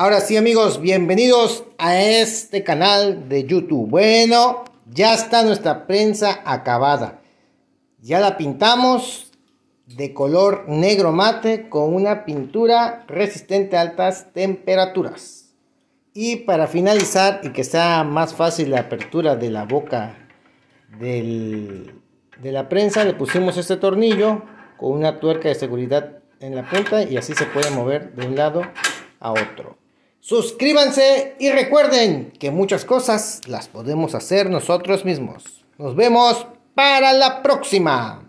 Ahora sí amigos, bienvenidos a este canal de YouTube. Bueno, ya está nuestra prensa acabada. Ya la pintamos de color negro mate con una pintura resistente a altas temperaturas. Y para finalizar y que sea más fácil la apertura de la boca de la prensa, le pusimos este tornillo con una tuerca de seguridad en la punta y así se puede mover de un lado a otro. Suscríbanse y recuerden que muchas cosas las podemos hacer nosotros mismos. Nos vemos para la próxima.